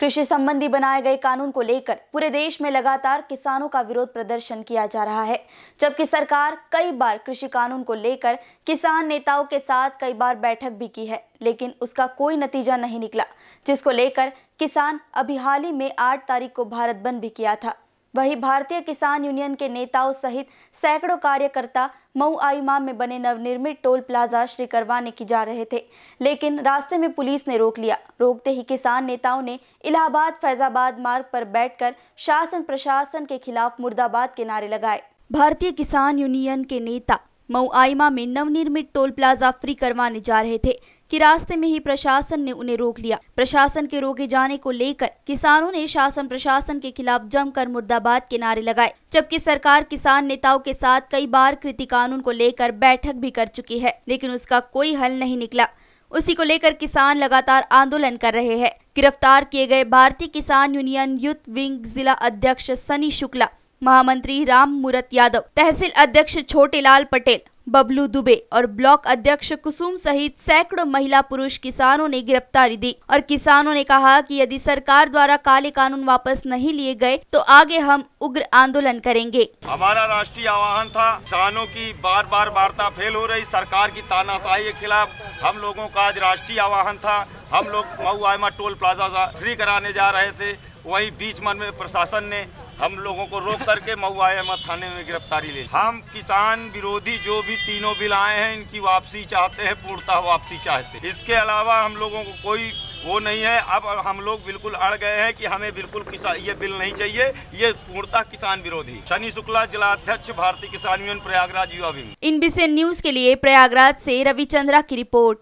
कृषि संबंधी बनाए गए कानून को लेकर पूरे देश में लगातार किसानों का विरोध प्रदर्शन किया जा रहा है जबकि सरकार कई बार कृषि कानून को लेकर किसान नेताओं के साथ कई बार बैठक भी की है लेकिन उसका कोई नतीजा नहीं निकला जिसको लेकर किसान अभी हाल ही में आठ तारीख को भारत बंद भी किया था वहीं भारतीय किसान यूनियन के नेताओं सहित सैकड़ों कार्यकर्ता मऊ आईमा में बने नवनिर्मित टोल प्लाजा श्री करवाने की जा रहे थे लेकिन रास्ते में पुलिस ने रोक लिया रोकते ही किसान नेताओं ने इलाहाबाद फैजाबाद मार्ग पर बैठकर शासन प्रशासन के खिलाफ मुर्दाबाद के नारे लगाए भारतीय किसान यूनियन के नेता मऊ आईमा में नवनिर्मित टोल प्लाजा फ्री करवाने जा रहे थे कि रास्ते में ही प्रशासन ने उन्हें रोक लिया प्रशासन के रोके जाने को लेकर किसानों ने शासन प्रशासन के खिलाफ जमकर मुर्दाबाद के नारे लगाए जबकि सरकार किसान नेताओं के साथ कई बार कृति कानून को लेकर बैठक भी कर चुकी है लेकिन उसका कोई हल नहीं निकला उसी को लेकर किसान लगातार आंदोलन कर रहे हैं गिरफ्तार किए गए भारतीय किसान यूनियन यूथ विंग जिला अध्यक्ष सनी शुक्ला महामंत्री राम मूरत यादव तहसील अध्यक्ष छोटेलाल पटेल बबलू दुबे और ब्लॉक अध्यक्ष कुसुम सहित सैकड़ों महिला पुरुष किसानों ने गिरफ्तारी दी और किसानों ने कहा कि यदि सरकार द्वारा काले कानून वापस नहीं लिए गए तो आगे हम उग्र आंदोलन करेंगे हमारा राष्ट्रीय आह्वान था किसानों की बार बार वार्ता फेल हो रही सरकार की तानाशाही के खिलाफ हम लोगों का आज राष्ट्रीय आह्वान था हम लोग Mau Aima toll plaza free कराने जा रहे थे वही बीच मन में प्रशासन ने हम लोगों को रोक करके मऊआया थाने में गिरफ्तारी ले हम किसान विरोधी जो भी तीनों बिल आए हैं इनकी वापसी चाहते हैं पूर्णतः वापसी चाहते हैं इसके अलावा हम लोगों को कोई वो नहीं है अब हम लोग बिल्कुल अड़ गए हैं कि हमें बिल्कुल किसान ये बिल नहीं चाहिए ये पूर्णतः किसान विरोधी शनि शुक्ला जिला अध्यक्ष भारतीय किसान यूनियन प्रयागराज युवा इन विषय न्यूज के लिए प्रयागराज ऐसी रविचंद्रा की रिपोर्ट